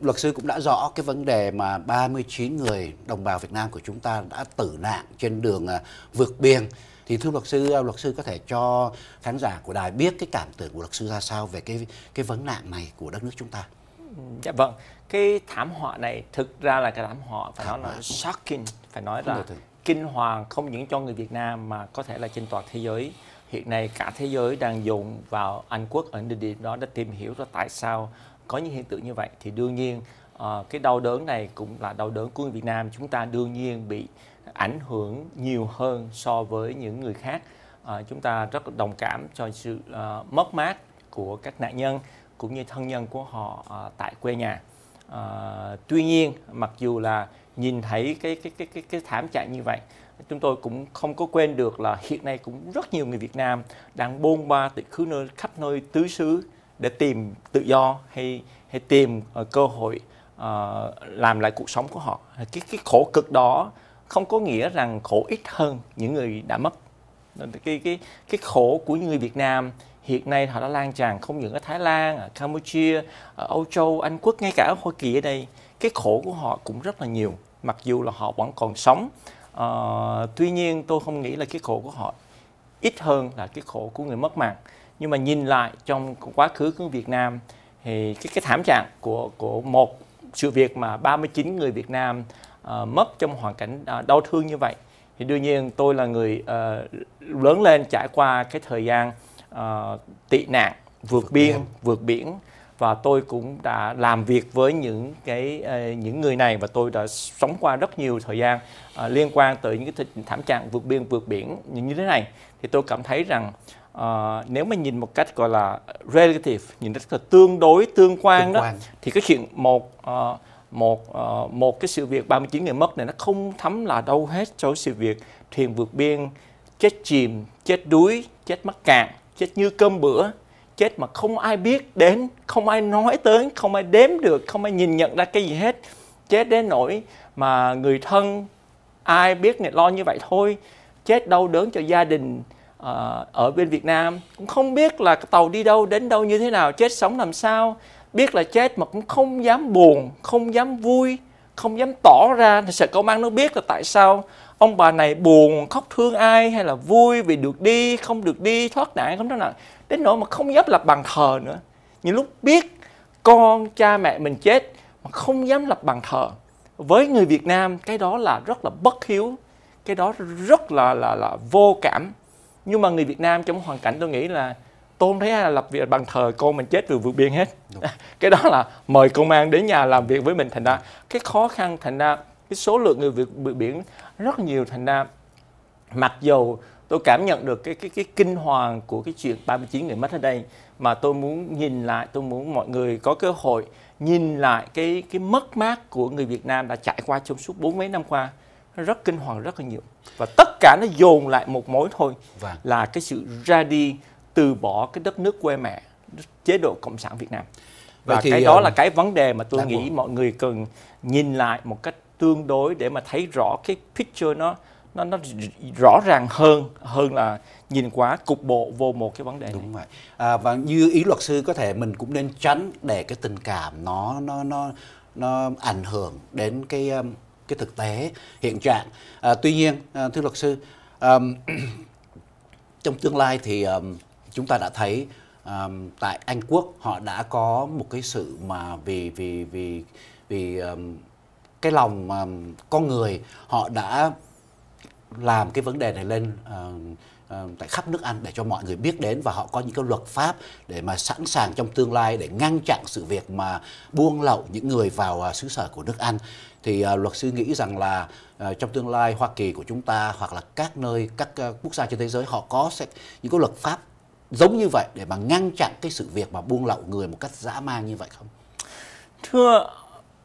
luật sư cũng đã rõ cái vấn đề mà 39 người đồng bào Việt Nam của chúng ta đã tử nạn trên đường à, vượt biên thì thưa luật sư à, luật sư có thể cho khán giả của đài biết cái cảm tưởng của luật sư ra sao về cái cái vấn nạn này của đất nước chúng ta ừ, dạ vâng cái thảm họa này thực ra là cái thảm họa phải thảm nói là shocking phải nói là kinh hoàng không những cho người Việt Nam mà có thể là trên toàn thế giới hiện nay cả thế giới đang dùng vào Anh Quốc ở địa điểm đó để tìm hiểu ra tại sao có những hiện tượng như vậy thì đương nhiên uh, cái đau đớn này cũng là đau đớn của người Việt Nam chúng ta đương nhiên bị ảnh hưởng nhiều hơn so với những người khác uh, chúng ta rất đồng cảm cho sự uh, mất mát của các nạn nhân cũng như thân nhân của họ uh, tại quê nhà uh, tuy nhiên mặc dù là nhìn thấy cái cái cái cái, cái thảm trạng như vậy chúng tôi cũng không có quên được là hiện nay cũng rất nhiều người Việt Nam đang bôn ba từ khứ nơi khắp nơi tứ xứ để tìm tự do hay hay tìm uh, cơ hội uh, làm lại cuộc sống của họ cái cái khổ cực đó không có nghĩa rằng khổ ít hơn những người đã mất cái cái cái khổ của người Việt Nam hiện nay họ đã lan tràn không những ở Thái Lan, ở Campuchia, ở Âu Châu, Anh Quốc, ngay cả ở Hoa Kỳ ở đây cái khổ của họ cũng rất là nhiều mặc dù là họ vẫn còn sống uh, tuy nhiên tôi không nghĩ là cái khổ của họ ít hơn là cái khổ của người mất mạng nhưng mà nhìn lại trong quá khứ của Việt Nam thì cái cái thảm trạng của của một sự việc mà 39 người Việt Nam uh, mất trong hoàn cảnh uh, đau thương như vậy thì đương nhiên tôi là người uh, lớn lên trải qua cái thời gian uh, tị nạn vượt, biên, biên vượt biển và tôi cũng đã làm việc với những cái uh, những người này và tôi đã sống qua rất nhiều thời gian uh, liên quan tới những cái thảm trạng vượt biên vượt biển như thế này thì tôi cảm thấy rằng uh, nếu mà nhìn một cách gọi là relative nhìn rất là tương đối tương quan tương đó quan. thì cái chuyện một uh, một uh, một cái sự việc 39 người mất này nó không thấm là đâu hết cho sự việc thuyền vượt biên chết chìm chết đuối chết mắc cạn chết như cơm bữa chết mà không ai biết đến không ai nói tới không ai đếm được không ai nhìn nhận ra cái gì hết chết đến nỗi mà người thân ai biết này lo như vậy thôi chết đau đớn cho gia đình Ờ, ở bên Việt Nam cũng không biết là tàu đi đâu đến đâu như thế nào chết sống làm sao biết là chết mà cũng không dám buồn không dám vui không dám tỏ ra thì sợ công an nó biết là tại sao ông bà này buồn khóc thương ai hay là vui vì được đi không được đi thoát nạn không đó nạn đến nỗi mà không dám lập bàn thờ nữa những lúc biết con cha mẹ mình chết mà không dám lập bàn thờ với người Việt Nam cái đó là rất là bất hiếu cái đó rất là là là vô cảm nhưng mà người Việt Nam trong hoàn cảnh tôi nghĩ là tôi thấy là lập việc bằng thờ con mình chết vừa vượt biên hết Đúng. cái đó là mời công an đến nhà làm việc với mình thành ra cái khó khăn thành ra cái số lượng người vượt biển rất nhiều thành ra mặc dù tôi cảm nhận được cái cái cái kinh hoàng của cái chuyện 39 người mất ở đây mà tôi muốn nhìn lại tôi muốn mọi người có cơ hội nhìn lại cái cái mất mát của người Việt Nam đã trải qua trong suốt bốn mấy năm qua rất kinh hoàng rất là nhiều và tất cả nó dồn lại một mối thôi vâng. là cái sự ra đi từ bỏ cái đất nước quê mẹ chế độ cộng sản Việt Nam và thì, cái đó ờ, là cái vấn đề mà tôi nghĩ buồn. mọi người cần nhìn lại một cách tương đối để mà thấy rõ cái picture nó nó nó rõ ràng hơn hơn là nhìn quá cục bộ vô một cái vấn đề đúng này. vậy à, và như ý luật sư có thể mình cũng nên tránh để cái tình cảm nó nó nó nó ảnh hưởng đến cái um, cái thực tế hiện trạng à, tuy nhiên à, thưa luật sư um, trong tương lai thì um, chúng ta đã thấy um, tại Anh Quốc họ đã có một cái sự mà vì vì vì vì um, cái lòng um, con người họ đã làm cái vấn đề này lên uh, tại khắp nước Anh để cho mọi người biết đến và họ có những cái luật pháp để mà sẵn sàng trong tương lai để ngăn chặn sự việc mà buông lậu những người vào à, xứ sở của nước Anh thì à, luật sư nghĩ rằng là à, trong tương lai Hoa Kỳ của chúng ta hoặc là các nơi các quốc gia trên thế giới họ có sẽ những cái luật pháp giống như vậy để mà ngăn chặn cái sự việc mà buông lậu người một cách dã man như vậy không? Thưa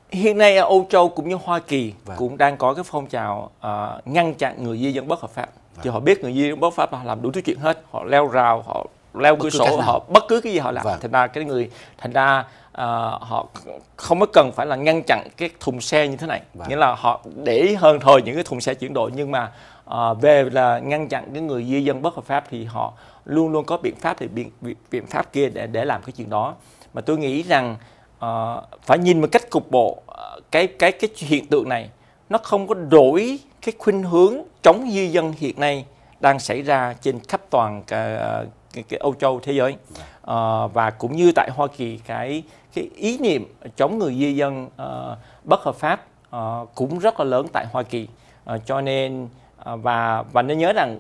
hiện nay ở Âu Châu cũng như Hoa Kỳ vâng. cũng đang có cái phong trào uh, ngăn chặn người di dân bất hợp pháp thì họ biết người dân bất pháp họ làm đủ thứ chuyện hết họ leo rào họ leo cửa sổ họ bất cứ cái gì họ làm vâng. thành ra cái người thành ra uh, họ không có cần phải là ngăn chặn cái thùng xe như thế này vâng. nghĩa là họ để hơn thôi những cái thùng xe chuyển đổi nhưng mà uh, về là ngăn chặn cái người di dân bất hợp pháp thì họ luôn luôn có biện pháp thì biện, biện pháp kia để để làm cái chuyện đó mà tôi nghĩ rằng uh, phải nhìn một cách cục bộ cái cái cái hiện tượng này nó không có đổi cái khuynh hướng chống di dân hiện nay đang xảy ra trên khắp toàn cái, ờ, cái, cái Âu Châu thế giới à, và cũng như tại Hoa Kỳ cái cái ý niệm chống người di dân uh, bất hợp pháp uh, cũng rất là lớn tại Hoa Kỳ uh, cho nên uh, và và nên nhớ rằng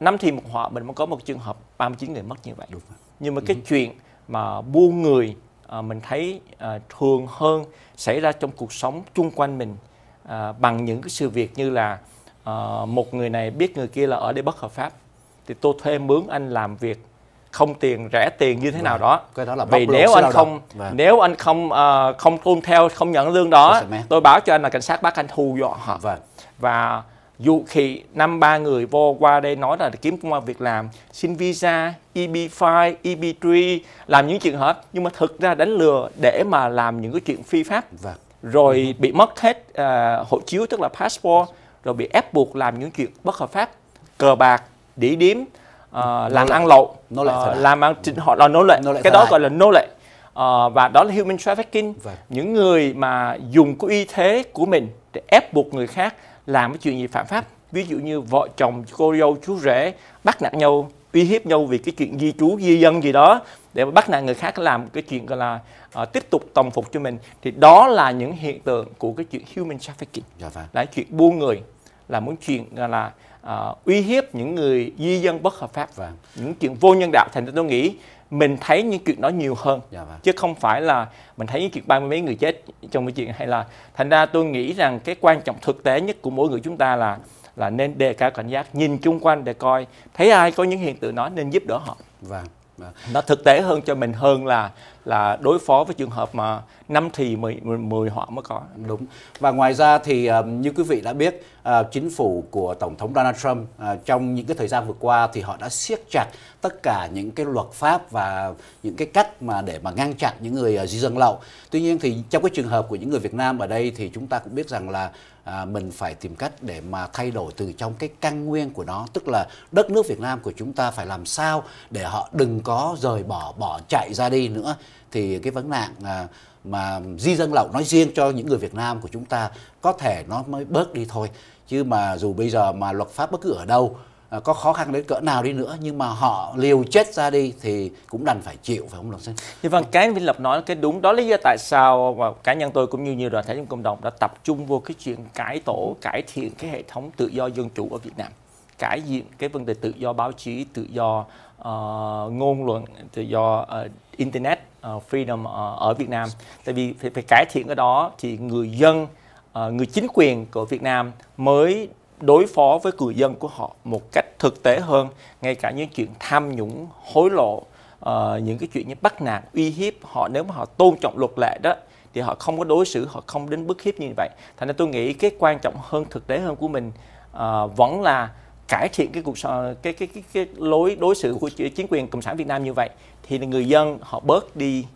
năm thì một họ mình mới có một trường hợp 39 người mất như vậy Đúng. nhưng mà cái ừ. chuyện mà buôn người uh, mình thấy uh, thường hơn xảy ra trong cuộc sống chung quanh mình À, bằng những cái sự việc như là à, một người này biết người kia là ở đây bất hợp pháp thì tôi thuê mướn anh làm việc không tiền rẻ tiền như thế vâng. nào đó cái đó là vì nếu anh không vâng. nếu anh không uh, không tuân theo không nhận lương đó tôi báo cho anh là cảnh sát bắt anh thu dọn họ vâng. và dù khi năm ba người vô qua đây nói là kiếm công an việc làm xin visa EB5 EB3 làm những chuyện hết nhưng mà thực ra đánh lừa để mà làm những cái chuyện phi pháp vâng rồi bị mất hết uh, hộ chiếu tức là passport rồi bị ép buộc làm những chuyện bất hợp pháp cờ bạc đĩ điếm uh, làm ăn lậu uh, làm ăn họ là nô lệ cái đó gọi là nô lệ uh, và đó là human trafficking vâng. những người mà dùng cái uy thế của mình để ép buộc người khác làm cái chuyện gì phạm pháp ví dụ như vợ chồng cô dâu chú rể bắt nạt nhau uy hiếp nhau vì cái chuyện di trú di dân gì đó để bắt nạt người khác làm cái chuyện gọi là uh, tiếp tục tòng phục cho mình thì đó là những hiện tượng của cái chuyện human trafficking dạ vâng. là chuyện buôn người là muốn chuyện gọi là uh, uy hiếp những người di dân bất hợp pháp vâng. những chuyện vô nhân đạo thành ra tôi nghĩ mình thấy những chuyện đó nhiều hơn dạ vâng. chứ không phải là mình thấy những chuyện ba mươi mấy người chết trong cái chuyện hay là thành ra tôi nghĩ rằng cái quan trọng thực tế nhất của mỗi người chúng ta là là nên đề cao cảnh giác nhìn chung quanh để coi thấy ai có những hiện tượng đó nên giúp đỡ họ vâng Dạ. nó thực tế hơn cho mình hơn là là đối phó với trường hợp mà năm thì 10, 10 họ mới có đúng và ngoài ra thì ờ, như quý vị đã biết ờ, chính phủ của tổng thống Donald Trump ờ, trong những cái thời gian vừa qua thì họ đã siết chặt tất cả những cái luật pháp và những cái cách mà để mà ngăn chặn những người di dân lậu tuy nhiên thì trong cái trường hợp của những người Việt Nam ở đây thì chúng ta cũng biết rằng là à, mình phải tìm cách để mà thay đổi từ trong cái căn nguyên của nó tức là đất nước Việt Nam của chúng ta phải làm sao để họ đừng có rời bỏ bỏ chạy ra đi nữa thì cái vấn nạn à, mà di dân lậu nói riêng cho những người Việt Nam của chúng ta có thể nó mới bớt đi thôi chứ mà dù bây giờ mà luật pháp bất cứ ở đâu Ờ, có khó khăn đến cỡ nào đi nữa nhưng mà họ liều chết ra đi thì cũng đành phải chịu phải không luật sư? Như vâng, cái Vinh Lập nói cái đúng đó lý do tại sao mà cá nhân tôi cũng như nhiều đoàn thể trong cộng đồng đã tập trung vô cái chuyện cải tổ cải thiện cái hệ thống tự do dân chủ ở Việt Nam cải diện cái vấn đề tự do báo chí, tự do uh, ngôn luận, tự do uh, internet uh, freedom uh, ở Việt Nam. Tại vì phải, phải cải thiện cái đó thì người dân, uh, người chính quyền của Việt Nam mới đối phó với cử dân của họ một cách thực tế hơn ngay cả những chuyện tham nhũng hối lộ uh, những cái chuyện như bắt nạt uy hiếp họ nếu mà họ tôn trọng luật lệ đó thì họ không có đối xử họ không đến bức hiếp như vậy thành ra tôi nghĩ cái quan trọng hơn thực tế hơn của mình uh, vẫn là cải thiện cái cuộc cái, cái cái cái, cái lối đối xử của chính quyền cộng sản Việt Nam như vậy thì người dân họ bớt đi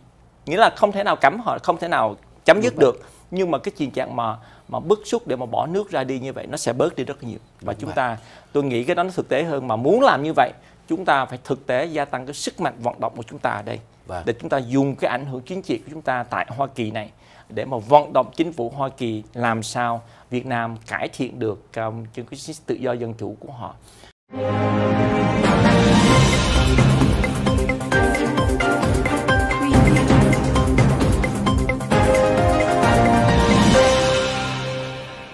nghĩa là không thể nào cấm họ không thể nào chấm dứt được nhưng mà cái tình trạng mà mà bức xúc để mà bỏ nước ra đi như vậy nó sẽ bớt đi rất nhiều và Đúng chúng vậy. ta tôi nghĩ cái đó nó thực tế hơn mà muốn làm như vậy chúng ta phải thực tế gia tăng cái sức mạnh vận động của chúng ta ở đây vâng. để chúng ta dùng cái ảnh hưởng chính trị của chúng ta tại Hoa Kỳ này để mà vận động chính phủ Hoa Kỳ làm sao Việt Nam cải thiện được chương um, cái tự do dân chủ của họ.